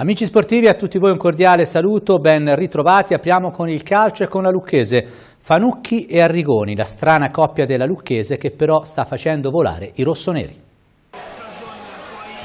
Amici sportivi, a tutti voi un cordiale saluto, ben ritrovati. Apriamo con il calcio e con la Lucchese. Fanucchi e Arrigoni, la strana coppia della Lucchese che però sta facendo volare i rossoneri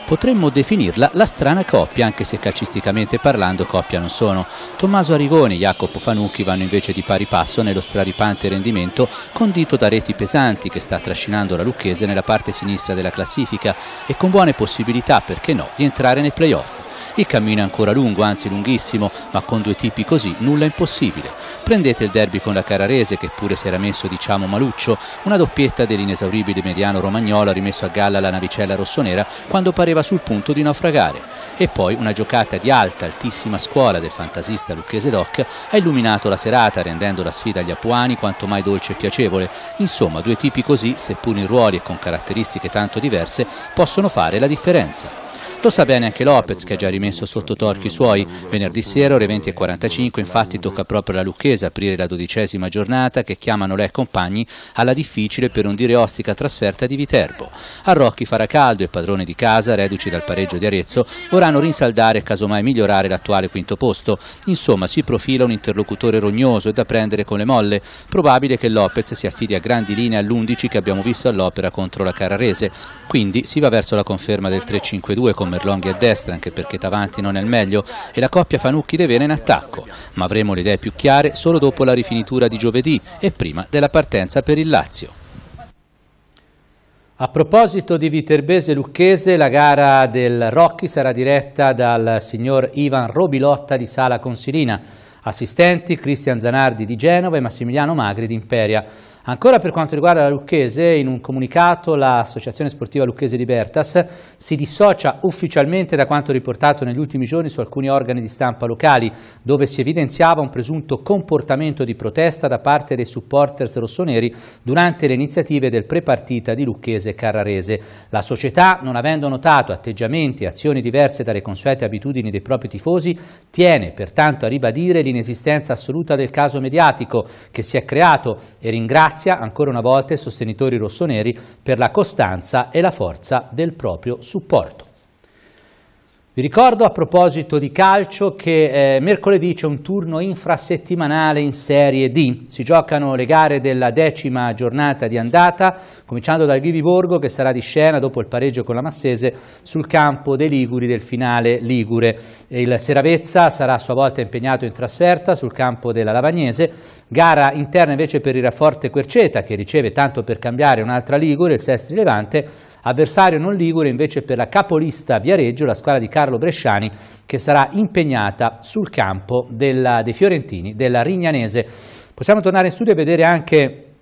potremmo definirla la strana coppia, anche se calcisticamente parlando coppia non sono. Tommaso Arrigoni e Jacopo Fanucchi vanno invece di pari passo nello straripante rendimento condito da reti pesanti che sta trascinando la Lucchese nella parte sinistra della classifica e con buone possibilità, perché no, di entrare nei playoff. Il cammino è ancora lungo, anzi lunghissimo, ma con due tipi così nulla è impossibile prendete il derby con la Cararese che pure si era messo diciamo maluccio, una doppietta dell'inesauribile mediano romagnolo ha rimesso a galla la navicella rossonera quando pareva sul punto di naufragare e poi una giocata di alta, altissima scuola del fantasista lucchese Doc ha illuminato la serata rendendo la sfida agli apuani quanto mai dolce e piacevole, insomma due tipi così seppur in ruoli e con caratteristiche tanto diverse possono fare la differenza. Lo sa bene anche Lopez che ha già rimesso sotto torchi i suoi. Venerdì sera ore 20.45 infatti tocca proprio alla Lucchese aprire la dodicesima giornata che chiamano lei compagni alla difficile per non dire ostica trasferta di Viterbo. A Rocchi farà caldo e padrone di casa, reduci dal pareggio di Arezzo, vorranno rinsaldare e casomai migliorare l'attuale quinto posto. Insomma si profila un interlocutore rognoso e da prendere con le molle. Probabile che Lopez si affidi a grandi linee all'11 che abbiamo visto all'opera contro la Carrarese. Quindi si va verso la conferma del 3-5-2 come Merlonghi a destra anche perché Tavanti non è il meglio e la coppia Fanucchi-De Vena in attacco, ma avremo le idee più chiare solo dopo la rifinitura di giovedì e prima della partenza per il Lazio. A proposito di Viterbese Lucchese, la gara del Rocchi sarà diretta dal signor Ivan Robilotta di Sala Consilina. Assistenti Cristian Zanardi di Genova e Massimiliano Magri di Imperia. Ancora per quanto riguarda la Lucchese, in un comunicato l'Associazione Sportiva Lucchese Libertas si dissocia ufficialmente da quanto riportato negli ultimi giorni su alcuni organi di stampa locali, dove si evidenziava un presunto comportamento di protesta da parte dei supporters rossoneri durante le iniziative del prepartita di Lucchese e Carrarese. La società, non avendo notato atteggiamenti e azioni diverse dalle consuete abitudini dei propri tifosi, tiene pertanto a ribadire l'inesistenza assoluta del caso mediatico che si è creato e ringrazia ringrazia ancora una volta i sostenitori rossoneri per la costanza e la forza del proprio supporto. Vi ricordo a proposito di calcio che eh, mercoledì c'è un turno infrasettimanale in Serie D. Si giocano le gare della decima giornata di andata, cominciando dal Ghibiborgo che sarà di scena dopo il pareggio con la Massese sul campo dei Liguri del finale Ligure. Il Seravezza sarà a sua volta impegnato in trasferta sul campo della Lavagnese. Gara interna invece per il Rafforte Querceta che riceve tanto per cambiare un'altra Ligure, il Sestri Levante, Avversario non ligure invece per la capolista Viareggio, la squadra di Carlo Bresciani, che sarà impegnata sul campo della, dei fiorentini della Rignanese. Possiamo tornare in studio e vedere anche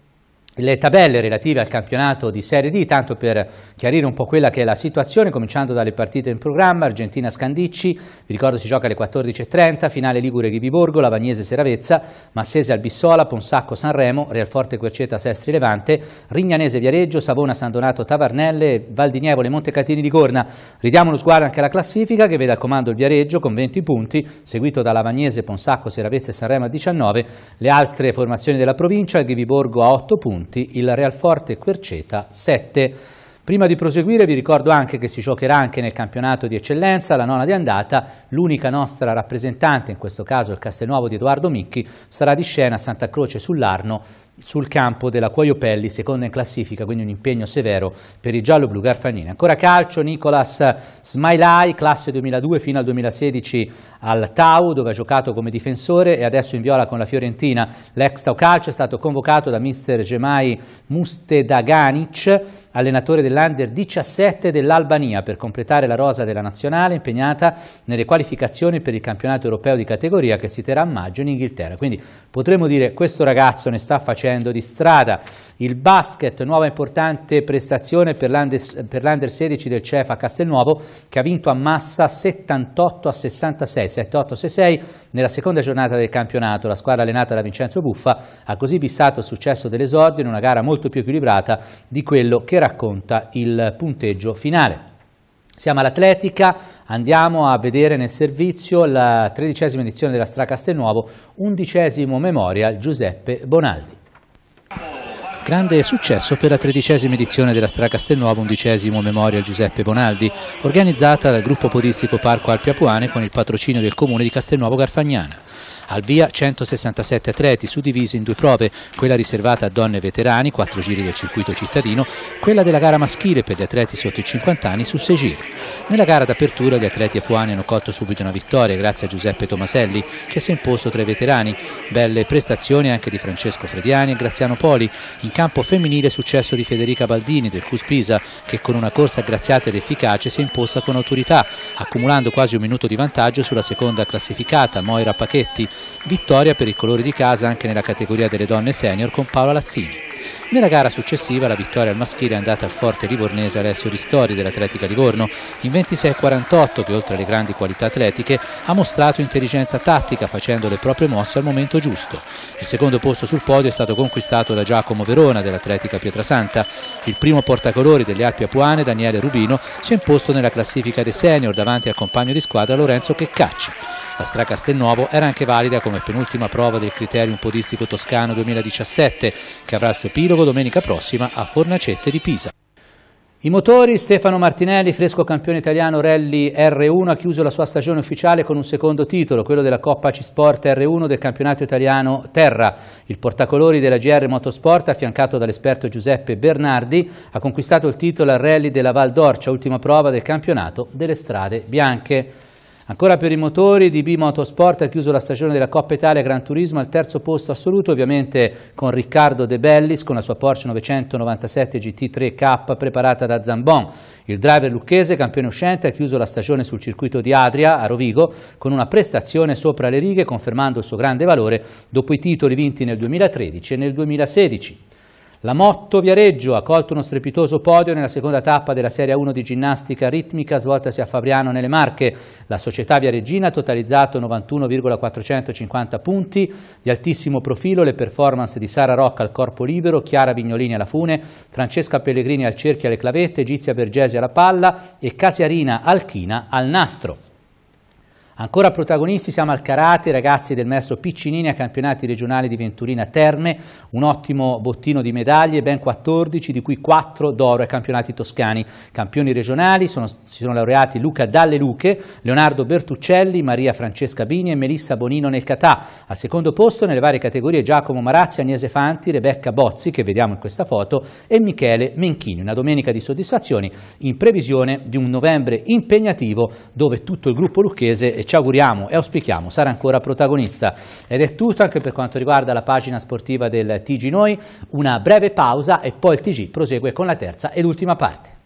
le tabelle relative al campionato di Serie D, tanto per chiarire un po' quella che è la situazione, cominciando dalle partite in programma, Argentina-Scandicci, vi ricordo si gioca alle 14.30, finale Ligure-Ghibiborgo, Lavagnese-Seravezza, Massese-Albissola, Ponsacco-Sanremo, Real forte Querceta-Sestri-Levante, Rignanese-Viareggio, Savona-San Donato-Tavarnelle, Valdignevole-Montecatini-Ligorna. Ridiamo uno sguardo anche alla classifica che vede al comando il Viareggio con 20 punti, seguito da Lavagnese, Ponsacco, Seravezza e Sanremo a 19, le altre formazioni della provincia, Ghibiborgo a 8 punti, punti, il Forte Querceta 7. Prima di proseguire vi ricordo anche che si giocherà anche nel campionato di eccellenza, la nona di andata, l'unica nostra rappresentante, in questo caso il Castelnuovo di Edoardo Micchi, sarà di scena a Santa Croce sull'Arno sul campo dell'Acquaio Pelli, seconda in classifica, quindi un impegno severo per i giallo-blu Garfanini. Ancora calcio, Nicolas Smailai, classe 2002 fino al 2016 al Tau, dove ha giocato come difensore e adesso in viola con la Fiorentina. L'ex Tau Calcio è stato convocato da mister Gemai Mustedaganic, allenatore dell'Under 17 dell'Albania, per completare la rosa della nazionale impegnata nelle qualificazioni per il campionato europeo di categoria che si terrà a maggio in Inghilterra. Quindi potremmo dire che questo ragazzo ne sta facendo facendo di strada. Il basket, nuova importante prestazione per l'Under 16 del CEFA Castelnuovo che ha vinto a massa 78 a 66, 78 a 66 nella seconda giornata del campionato. La squadra allenata da Vincenzo Buffa ha così bissato il successo dell'esordio in una gara molto più equilibrata di quello che racconta il punteggio finale. Siamo all'atletica, andiamo a vedere nel servizio la tredicesima edizione della Stra Castelnuovo, undicesimo Memorial Giuseppe Bonaldi. Grande successo per la tredicesima edizione della Stra Castelnuovo undicesimo Memorial Giuseppe Bonaldi, organizzata dal gruppo podistico Parco Alpi Apuane con il patrocinio del comune di Castelnuovo Garfagnana. Al via 167 atleti suddivisi in due prove, quella riservata a donne veterani, quattro giri del circuito cittadino, quella della gara maschile per gli atleti sotto i 50 anni su sei giri. Nella gara d'apertura gli atleti apuani hanno cotto subito una vittoria grazie a Giuseppe Tomaselli che si è imposto tra i veterani. Belle prestazioni anche di Francesco Frediani e Graziano Poli. In campo femminile successo di Federica Baldini del Cuspisa che con una corsa aggraziata ed efficace si è imposta con autorità, accumulando quasi un minuto di vantaggio sulla seconda classificata Moira Pachetti Vittoria per il colore di casa anche nella categoria delle donne senior con Paola Lazzini. Nella gara successiva la vittoria al maschile è andata al forte livornese Alessio Ristori dell'Atletica Livorno in 26-48 che oltre alle grandi qualità atletiche ha mostrato intelligenza tattica facendo le proprie mosse al momento giusto. Il secondo posto sul podio è stato conquistato da Giacomo Verona dell'Atletica Pietrasanta. Il primo portacolori delle Alpi Apuane Daniele Rubino si è imposto nella classifica dei senior davanti al compagno di squadra Lorenzo Checcacci. La Stra Castelnuovo era anche valida come penultima prova del criterium podistico toscano 2017 che avrà il suo epilogo domenica prossima a Fornacette di Pisa. I motori, Stefano Martinelli, fresco campione italiano Rally R1, ha chiuso la sua stagione ufficiale con un secondo titolo, quello della Coppa C-Sport R1 del campionato italiano Terra. Il portacolori della GR Motorsport, affiancato dall'esperto Giuseppe Bernardi, ha conquistato il titolo al Rally della Val d'Orcia, ultima prova del campionato delle strade bianche. Ancora per i motori, DB Motorsport ha chiuso la stagione della Coppa Italia Gran Turismo al terzo posto assoluto, ovviamente con Riccardo De Bellis con la sua Porsche 997 GT3K preparata da Zambon. Il driver lucchese, campione uscente, ha chiuso la stagione sul circuito di Adria a Rovigo con una prestazione sopra le righe confermando il suo grande valore dopo i titoli vinti nel 2013 e nel 2016. La Motto Viareggio ha colto uno strepitoso podio nella seconda tappa della Serie 1 di ginnastica ritmica svoltasi a Fabriano nelle Marche. La società viareggina ha totalizzato 91,450 punti. Di altissimo profilo le performance di Sara Rocca al corpo libero, Chiara Vignolini alla fune, Francesca Pellegrini al cerchio alle clavette, Gizia Bergesi alla palla e Casiarina Alchina al nastro. Ancora protagonisti siamo al karate, ragazzi del maestro Piccinini a campionati regionali di Venturina Terme, un ottimo bottino di medaglie, ben 14, di cui 4 d'oro ai campionati toscani. Campioni regionali sono, si sono laureati Luca Dalle Luche, Leonardo Bertuccelli, Maria Francesca Bini e Melissa Bonino nel Catà. Al secondo posto nelle varie categorie Giacomo Marazzi, Agnese Fanti, Rebecca Bozzi, che vediamo in questa foto, e Michele Menchini. Una domenica di soddisfazioni in previsione di un novembre impegnativo dove tutto il gruppo lucchese ci auguriamo e auspichiamo sarà ancora protagonista. Ed è tutto anche per quanto riguarda la pagina sportiva del TG Noi, una breve pausa e poi il TG prosegue con la terza ed ultima parte.